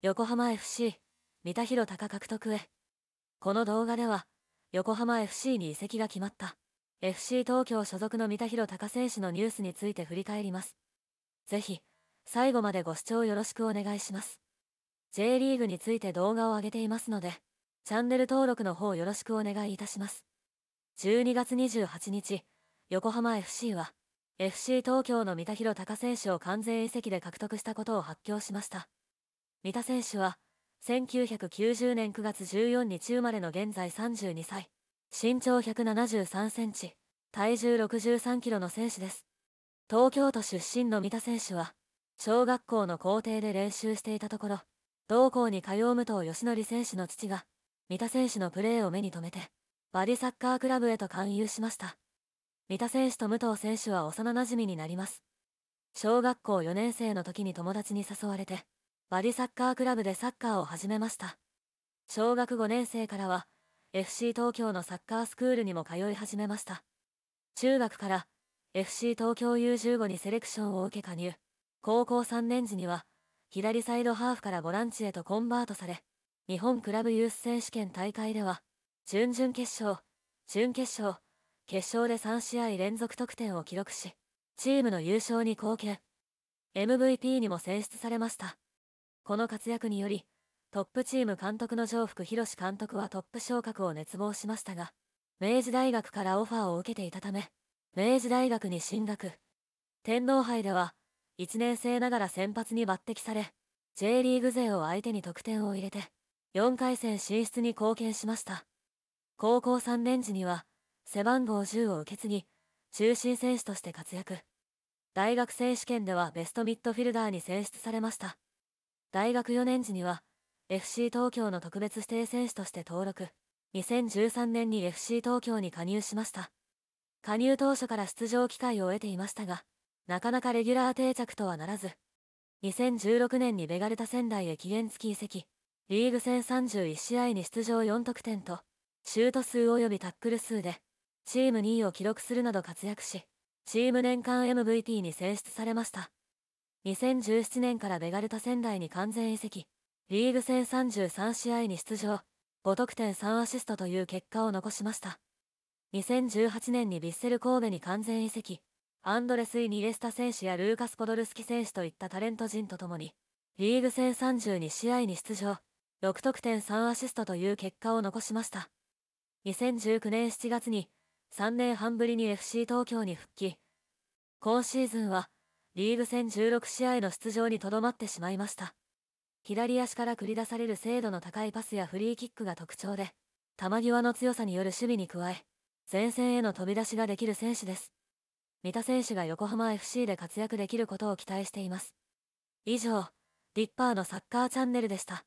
横浜 FC 三田広隆獲得へこの動画では横浜 FC に移籍が決まった FC 東京所属の三田広隆選手のニュースについて振り返りますぜひ最後までご視聴よろしくお願いします J リーグについて動画を上げていますのでチャンネル登録の方よろしくお願いいたします12月28日横浜 FC は FC 東京の三田広隆選手を完全移籍で獲得したことを発表しました三田選手は1990年9月14日生まれの現在32歳身長173センチ体重63キロの選手です東京都出身の三田選手は小学校の校庭で練習していたところ同校に通う武藤義則選手の父が三田選手のプレーを目に留めてバリサッカークラブへと勧誘しました三田選手と武藤選手は幼なじみになります小学校4年生の時に友達に誘われてバリサッカークラブでサッカーを始めました。小学5年生からは FC 東京のサッカースクールにも通い始めました。中学から FC 東京 U15 にセレクションを受け加入。高校3年時には左サイドハーフからボランチへとコンバートされ、日本クラブユース選手権大会では、準々決勝、準決勝、決勝で3試合連続得点を記録し、チームの優勝に貢献、MVP にも選出されました。この活躍により、トップチーム監督の上福博監督はトップ昇格を熱望しましたが、明治大学からオファーを受けていたため、明治大学に進学。天皇杯では、1年生ながら先発に抜擢され、J リーグ勢を相手に得点を入れて、4回戦進出に貢献しました。高校3年時には、背番号10を受け継ぎ、中心選手として活躍。大学選手権ではベストミッドフィルダーに選出されました。大学4年時には FC 東京の特別指定選手として登録2013年に FC 東京に加入しました加入当初から出場機会を得ていましたがなかなかレギュラー定着とはならず2016年にベガルタ仙台へ期限付き移籍リーグ戦31試合に出場4得点とシュート数及びタックル数でチーム2位を記録するなど活躍しチーム年間 MVP に選出されました2017年からベガルタ仙台に完全移籍。リーグ戦33試合に出場、5得点3アシストという結果を残しました。2018年にヴィッセル神戸に完全移籍、アンドレス・イニエスタ選手やルーカス・ポドルスキ選手といったタレント陣とともに、リーグ戦32試合に出場、6得点3アシストという結果を残しました。2019年7月に3年半ぶりに FC 東京に復帰。今シーズンはリーグ戦16試合の出場にとどまってしまいました。左足から繰り出される精度の高いパスやフリーキックが特徴で、球際の強さによる守備に加え、前線への飛び出しができる選手です。三田選手が横浜 FC で活躍できることを期待しています。以上、リッパーのサッカーチャンネルでした。